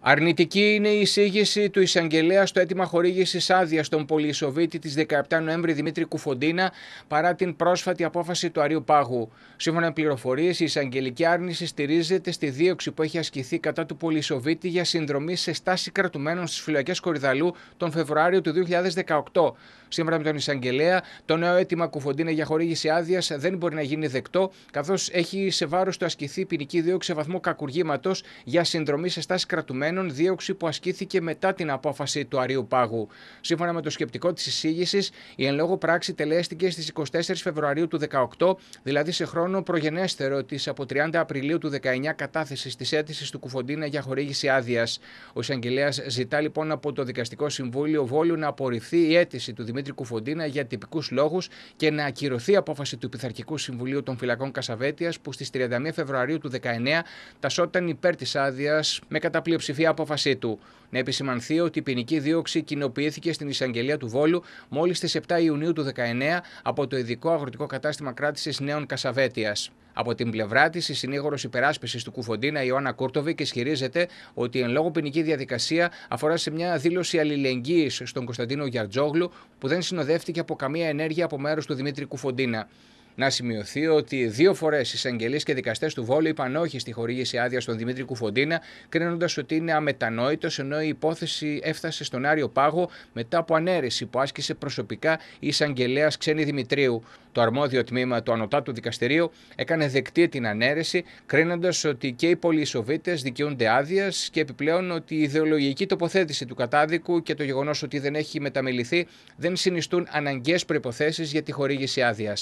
Αρνητική είναι η εισήγηση του εισαγγελέα στο αίτημα χορήγησης άδεια στον πολυσοβήτη τη 17 Νοέμβρη Δημήτρη Κουφοντίνα παρά την πρόσφατη απόφαση του Αρίου Πάγου. Σύμφωνα με πληροφορίες, η εισαγγελική άρνηση στηρίζεται στη δίωξη που έχει ασκηθεί κατά του πολυσοβήτη για συνδρομή σε στάση κρατουμένων στις φυλακές Κορυδαλού τον Φεβρουάριο του 2018. Σύμφωνα με τον εισαγγελέα, το νέο αίτημα Κουφοντίνα για χορήγηση άδειας δεν μπορεί να γίνει δεκτό, καθώς έχει σε βάρος του ασκηθεί ποινική δίωξη βαθμό κακουργήματος για συνδρομή σε στάση κρατουμένων δίωξη που ασκήθηκε μετά την απόφαση του Αρίου Πάγου. Σύμφωνα με το σκεπτικό της εισήγησης, η εν λόγω πράξη τελέστηκε στις 24 Φεβρουαρίου του 18, δηλαδή σε χρόνο προγενέστερο της από 30 Απριλίου του 19 κατάθεσης της αίτησης του Κουφοντίνα για χορήγηση άδειας. Ο εισαγγελέας ζητά λοιπόν από το Δικαστικό Συμβούλιο Βόλου να απορριφθεί η αίτηση του Δημήτρη Κουφοντίνα για τυπικούς λόγους και να ακυρωθεί απόφαση του Πειθαρχικού Συμβουλίου των Φυλακών Κασαβέτεια που στις 31 Φεβρουαρίου του 19 τασόταν υπέρ της άδειας με κατά απόφασή του. Να επισημανθεί ότι η ποινική δίωξη κοινοποιήθηκε στην εισαγγελία του Βόλου μόλις στις 7 Ιουνίου του 2019 από το ειδικό αγροτικό κατάστημα κράτησης Νέων Κασαβέτεια. Από την πλευρά της, η συνήγορος υπεράσπισης του Κουφοντίνα Ιωάννα Κούρτοβικ ισχυρίζεται ότι εν λόγω ποινική διαδικασία αφορά σε μια δήλωση αλληλεγγύης στον Κωνσταντίνο Γιαρτζόγλου που δεν συνοδεύτηκε από καμία ενέργεια από μέρους του Δημήτρη Κουφοντίνα. Να σημειωθεί ότι δύο φορές εισαγγελείς και δικαστές του Βόλου είπαν όχι στη χορήγηση άδειας στον Δημήτρη Κουφοντίνα, κρίνοντας ότι είναι αμετανόητος, ενώ η υπόθεση έφτασε στον Άριο Πάγο μετά από ανέρεση που άσκησε προσωπικά η εισαγγελέας Ξένη Δημητρίου. Το αρμόδιο τμήμα του Ανωτάτου Δικαστηρίου έκανε δεκτή την ανέρεση, κρίνοντας ότι και οι πολυεισοβίτε δικαιούνται άδειας και επιπλέον ότι η ιδεολογική τοποθέτηση του κατάδικου και το γεγονός ότι δεν έχει μεταμεληθεί δεν συνιστούν αναγκαίες προποθέσει για τη χορήγηση άδειας.